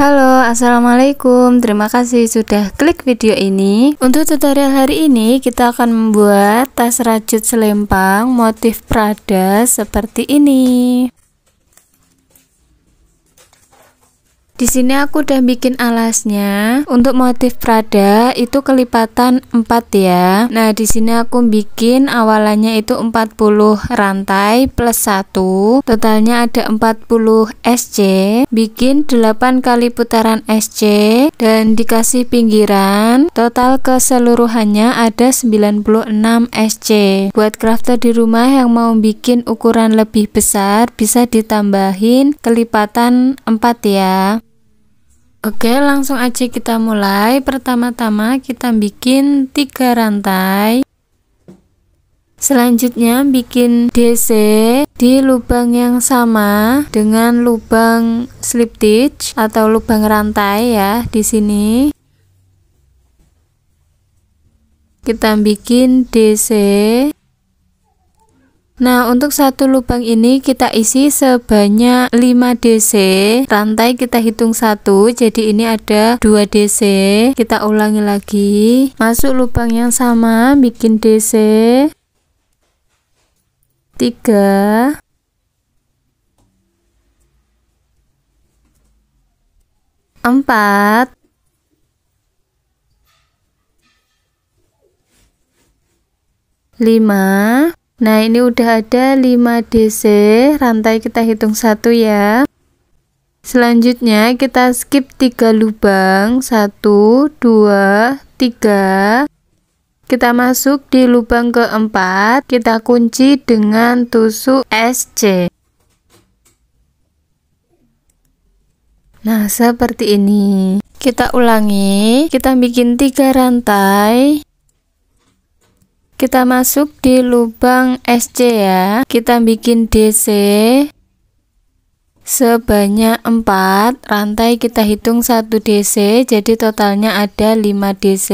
Halo, Assalamualaikum Terima kasih sudah klik video ini Untuk tutorial hari ini kita akan membuat tas rajut selempang motif Prada seperti ini Di sini aku udah bikin alasnya. Untuk motif Prada itu kelipatan 4 ya. Nah, di sini aku bikin awalannya itu 40 rantai plus 1. Totalnya ada 40 SC. Bikin 8 kali putaran SC dan dikasih pinggiran. Total keseluruhannya ada 96 SC. Buat crafter di rumah yang mau bikin ukuran lebih besar bisa ditambahin kelipatan 4 ya. Oke, langsung aja kita mulai. Pertama-tama kita bikin tiga rantai. Selanjutnya bikin DC di lubang yang sama dengan lubang slip stitch atau lubang rantai ya di sini. Kita bikin DC Nah, untuk satu lubang ini kita isi sebanyak 5 DC. Rantai kita hitung satu, jadi ini ada 2 DC. Kita ulangi lagi. Masuk lubang yang sama, bikin DC. 3 4 5 Nah, ini udah ada 5 DC, rantai kita hitung satu ya. Selanjutnya kita skip 3 lubang, 1, 2, 3. Kita masuk di lubang keempat, kita kunci dengan tusuk SC. Nah, seperti ini. Kita ulangi, kita bikin 3 rantai kita masuk di lubang SC ya kita bikin DC sebanyak 4 rantai kita hitung 1 DC jadi totalnya ada 5 DC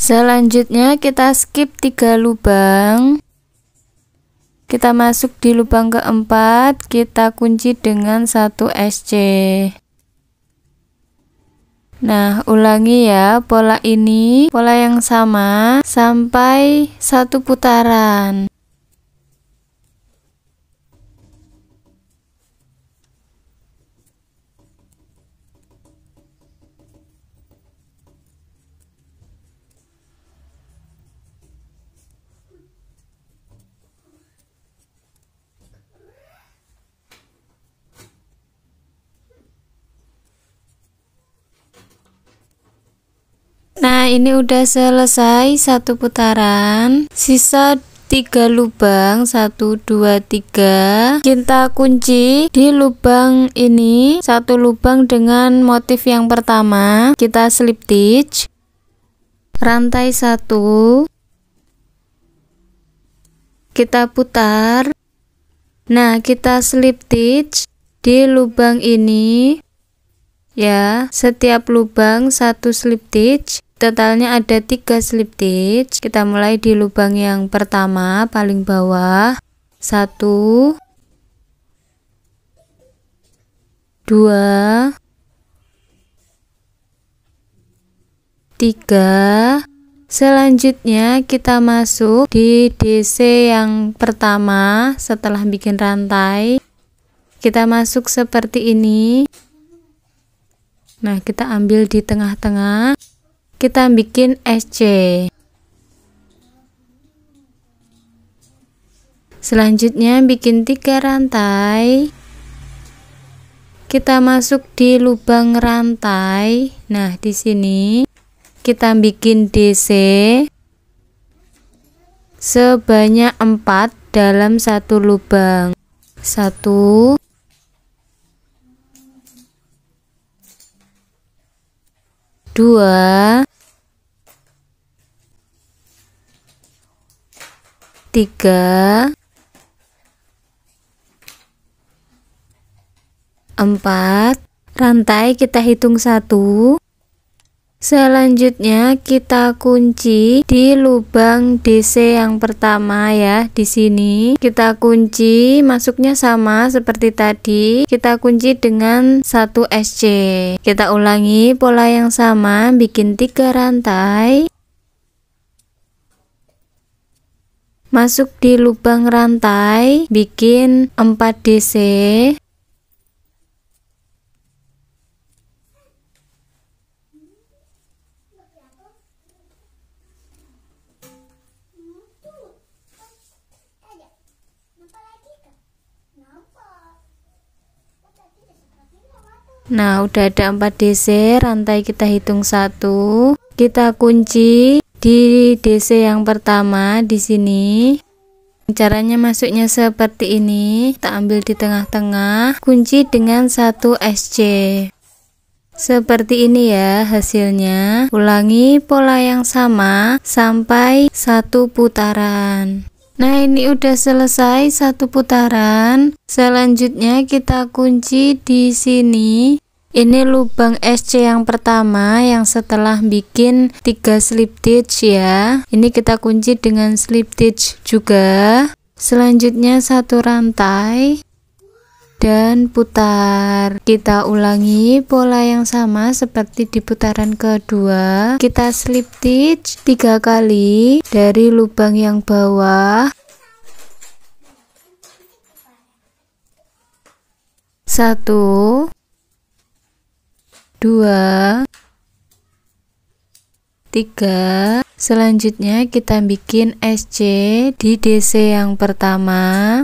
Selanjutnya kita skip 3 lubang kita masuk di lubang keempat, kita kunci dengan satu SC. Nah, ulangi ya pola ini, pola yang sama sampai satu putaran. Nah ini udah selesai satu putaran Sisa tiga lubang satu dua tiga kita kunci di lubang ini satu lubang dengan motif yang pertama kita slip stitch rantai satu kita putar nah kita slip stitch di lubang ini ya setiap lubang satu slip stitch Totalnya ada tiga slip stitch. Kita mulai di lubang yang pertama paling bawah. satu, dua, tiga. Selanjutnya kita masuk di DC yang pertama setelah bikin rantai. Kita masuk seperti ini. Nah, kita ambil di tengah-tengah kita bikin SC selanjutnya bikin tiga rantai kita masuk di lubang rantai nah di sini kita bikin DC sebanyak 4 dalam satu lubang satu dua tiga, empat. Rantai kita hitung satu. Selanjutnya kita kunci di lubang DC yang pertama ya di sini. Kita kunci, masuknya sama seperti tadi. Kita kunci dengan satu SC. Kita ulangi pola yang sama, bikin tiga rantai. masuk di lubang rantai bikin 4 DC Nah, udah ada 4 DC, rantai kita hitung satu, kita kunci di DC yang pertama di sini Caranya masuknya seperti ini, kita ambil di tengah-tengah, kunci dengan satu SC. Seperti ini ya hasilnya. Ulangi pola yang sama sampai satu putaran. Nah, ini udah selesai satu putaran. Selanjutnya kita kunci di sini ini lubang SC yang pertama yang setelah bikin 3 slip stitch ya ini kita kunci dengan slip stitch juga selanjutnya satu rantai dan putar kita ulangi pola yang sama seperti di putaran kedua kita slip stitch tiga kali dari lubang yang bawah satu 2 3 selanjutnya kita bikin SC di DC yang pertama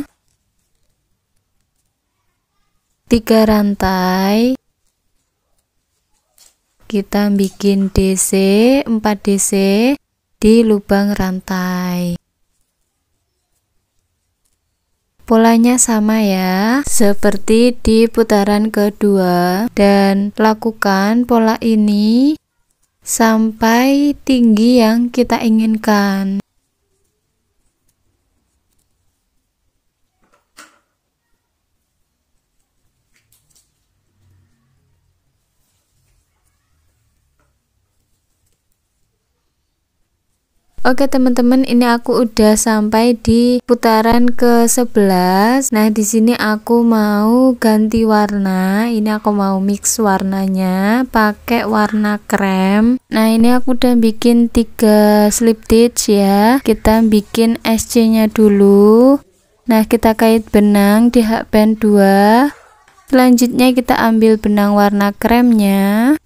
3 rantai kita bikin DC 4 DC di lubang rantai Polanya sama ya, seperti di putaran kedua dan lakukan pola ini sampai tinggi yang kita inginkan. Oke teman-teman, ini aku udah sampai di putaran ke-11. Nah, di sini aku mau ganti warna. Ini aku mau mix warnanya pakai warna krem. Nah, ini aku udah bikin tiga slip stitch ya. Kita bikin SC-nya dulu. Nah, kita kait benang di hakpen 2. Selanjutnya kita ambil benang warna kremnya.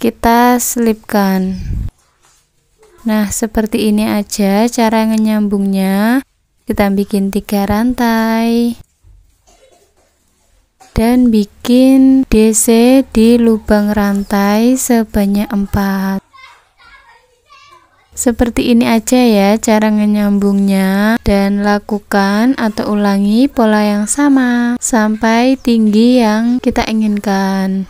Kita selipkan. Nah, seperti ini aja cara menyambungnya. Kita bikin tiga rantai dan bikin DC di lubang rantai sebanyak 4. Seperti ini aja ya cara menyambungnya dan lakukan atau ulangi pola yang sama sampai tinggi yang kita inginkan.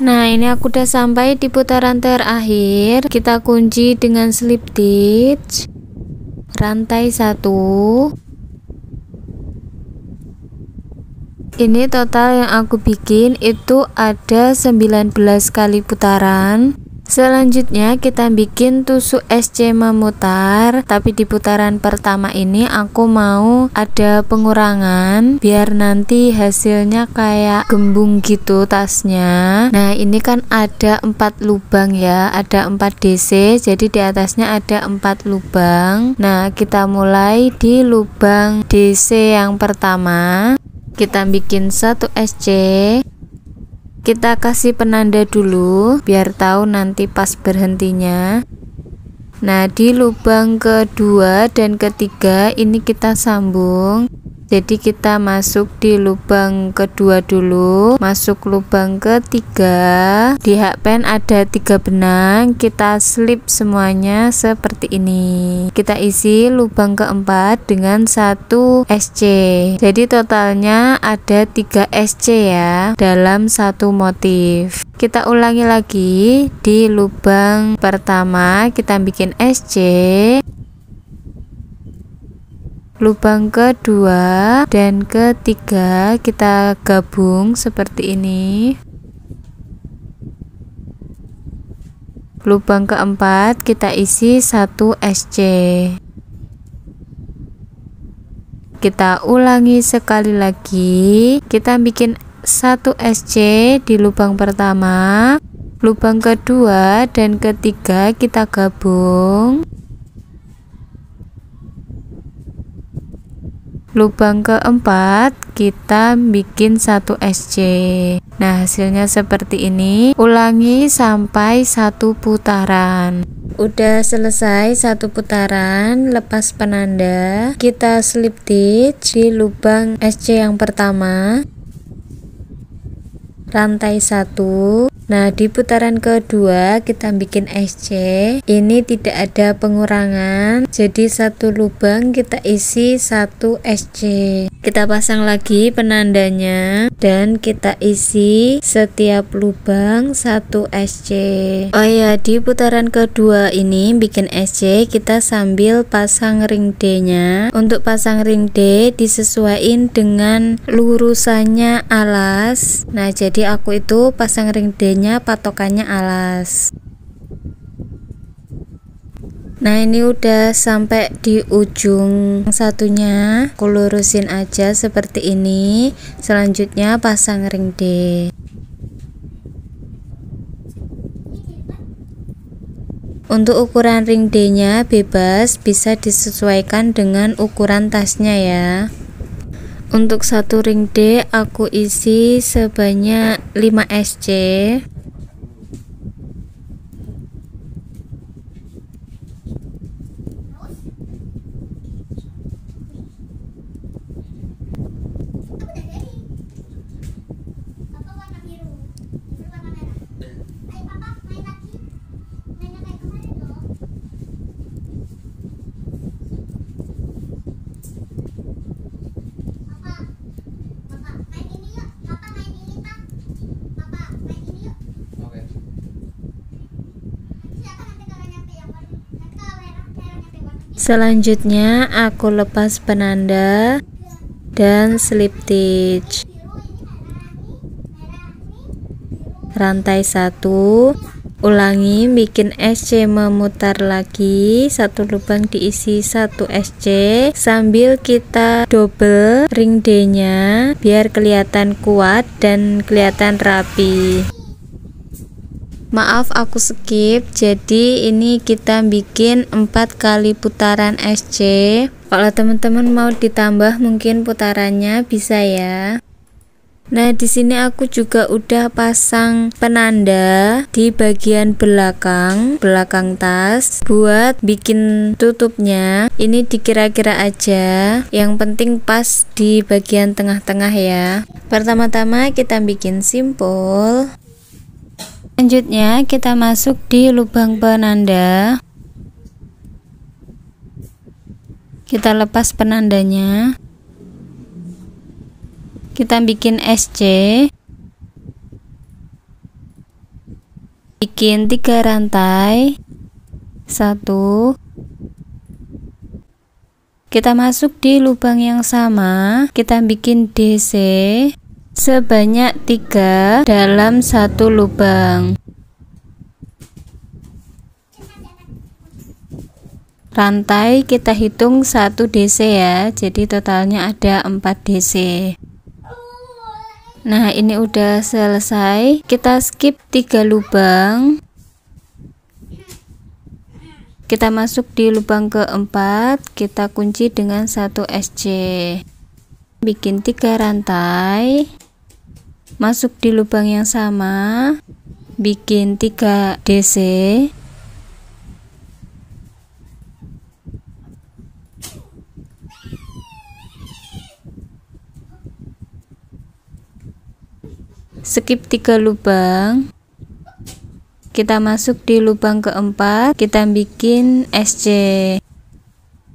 Nah ini aku udah sampai di putaran terakhir Kita kunci dengan slip stitch Rantai 1 Ini total yang aku bikin itu ada 19 kali putaran Selanjutnya kita bikin tusuk SC memutar Tapi di putaran pertama ini aku mau ada pengurangan Biar nanti hasilnya kayak gembung gitu tasnya Nah ini kan ada 4 lubang ya Ada 4 DC jadi di atasnya ada 4 lubang Nah kita mulai di lubang DC yang pertama Kita bikin satu SC kita kasih penanda dulu biar tahu nanti pas berhentinya nah di lubang kedua dan ketiga ini kita sambung jadi kita masuk di lubang kedua dulu masuk lubang ketiga di hakpen ada tiga benang kita slip semuanya seperti ini kita isi lubang keempat dengan satu SC jadi totalnya ada tiga SC ya dalam satu motif kita ulangi lagi di lubang pertama kita bikin SC lubang kedua dan ketiga kita gabung seperti ini lubang keempat kita isi 1 SC kita ulangi sekali lagi kita bikin 1 SC di lubang pertama lubang kedua dan ketiga kita gabung lubang keempat kita bikin satu SC nah hasilnya seperti ini ulangi sampai satu putaran udah selesai satu putaran lepas penanda kita slip stitch di lubang SC yang pertama rantai satu. Nah di putaran kedua kita bikin SC ini tidak ada pengurangan jadi satu lubang kita isi satu SC kita pasang lagi penandanya dan kita isi setiap lubang satu SC oh ya di putaran kedua ini bikin SC kita sambil pasang ring D nya untuk pasang ring D disesuaikan dengan lurusannya alas nah jadi aku itu pasang ring D patokannya alas Nah ini udah sampai di ujung satunya aku lurusin aja seperti ini selanjutnya pasang ring D Untuk ukuran ring D nya bebas bisa disesuaikan dengan ukuran tasnya ya untuk satu ring D aku isi sebanyak 5 SC selanjutnya aku lepas penanda dan slip stitch rantai satu ulangi bikin SC memutar lagi satu lubang diisi satu SC sambil kita double ring D nya biar kelihatan kuat dan kelihatan rapi maaf aku skip jadi ini kita bikin 4 kali putaran SC kalau teman-teman mau ditambah mungkin putarannya bisa ya Nah, di sini aku juga udah pasang penanda di bagian belakang, belakang tas buat bikin tutupnya. Ini dikira-kira aja. Yang penting pas di bagian tengah-tengah ya. Pertama-tama kita bikin simpul. Selanjutnya kita masuk di lubang penanda. Kita lepas penandanya. Kita bikin SC. Bikin tiga rantai. Satu. Kita masuk di lubang yang sama, kita bikin DC sebanyak tiga dalam satu lubang rantai kita hitung 1 DC ya jadi totalnya ada 4 DC nah ini udah selesai kita skip 3 lubang kita masuk di lubang keempat kita kunci dengan satu SC bikin tiga rantai masuk di lubang yang sama bikin 3 DC skip 3 lubang kita masuk di lubang keempat kita bikin SC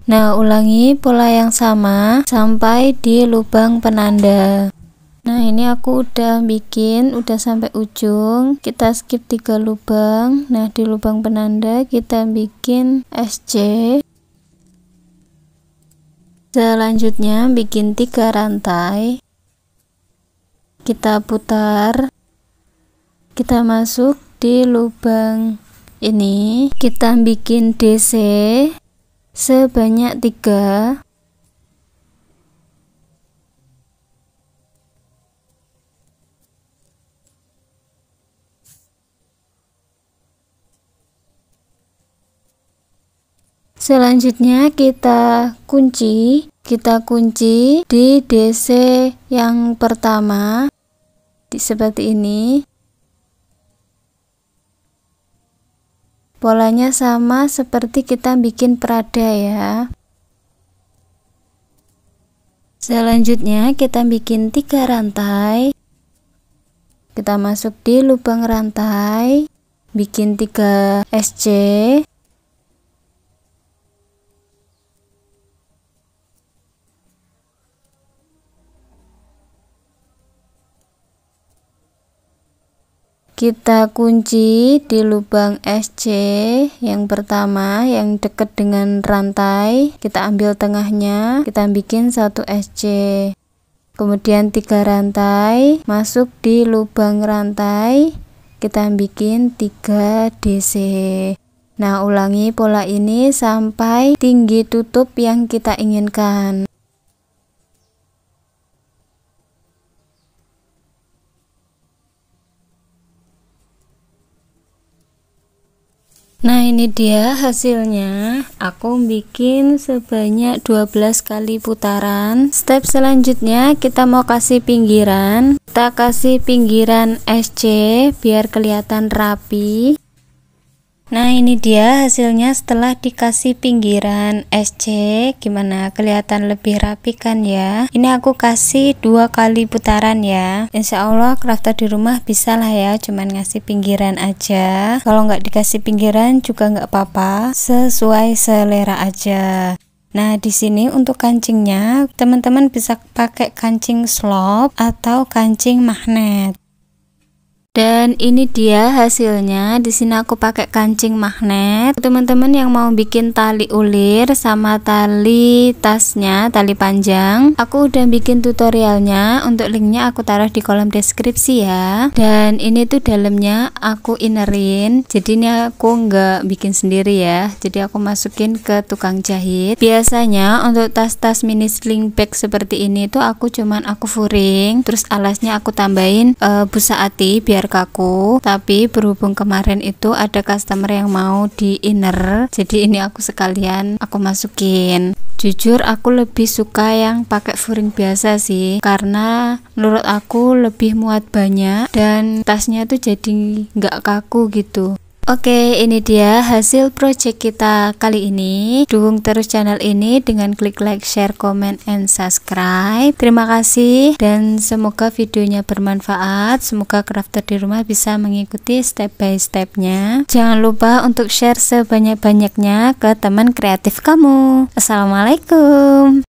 nah ulangi pola yang sama sampai di lubang penanda nah ini aku udah bikin udah sampai ujung kita skip tiga lubang nah di lubang penanda kita bikin SC selanjutnya bikin tiga rantai kita putar kita masuk di lubang ini kita bikin DC sebanyak 3 Selanjutnya kita kunci, kita kunci di DC yang pertama seperti ini. Polanya sama seperti kita bikin perada ya. Selanjutnya kita bikin tiga rantai. Kita masuk di lubang rantai, bikin tiga SC kita kunci di lubang SC yang pertama yang dekat dengan rantai kita ambil tengahnya kita bikin satu SC kemudian tiga rantai masuk di lubang rantai kita bikin tiga DC nah ulangi pola ini sampai tinggi tutup yang kita inginkan Nah ini dia hasilnya Aku bikin sebanyak 12 kali putaran Step selanjutnya kita mau kasih pinggiran Kita kasih pinggiran SC biar kelihatan rapi Nah ini dia hasilnya setelah dikasih pinggiran SC Gimana kelihatan lebih rapi kan ya Ini aku kasih dua kali putaran ya Insya Allah crafter di rumah bisa lah ya Cuman ngasih pinggiran aja Kalau nggak dikasih pinggiran juga nggak apa-apa Sesuai selera aja Nah, di sini untuk kancingnya, teman-teman bisa pakai kancing slop atau kancing magnet. Dan dan ini dia hasilnya di sini aku pakai kancing magnet teman-teman yang mau bikin tali ulir sama tali tasnya tali panjang aku udah bikin tutorialnya untuk linknya aku taruh di kolom deskripsi ya dan ini tuh dalamnya aku innerin jadi ini aku nggak bikin sendiri ya jadi aku masukin ke tukang jahit biasanya untuk tas-tas mini sling bag seperti ini tuh aku cuman aku furing terus alasnya aku tambahin e, busa ati biar kaku aku tapi berhubung kemarin itu ada customer yang mau di inner jadi ini aku sekalian aku masukin jujur aku lebih suka yang pakai furing biasa sih karena menurut aku lebih muat banyak dan tasnya tuh jadi nggak kaku gitu Oke, ini dia hasil project kita kali ini. Dukung terus channel ini dengan klik like, share, comment, and subscribe. Terima kasih dan semoga videonya bermanfaat. Semoga crafter di rumah bisa mengikuti step by stepnya. Jangan lupa untuk share sebanyak-banyaknya ke teman kreatif kamu. Assalamualaikum.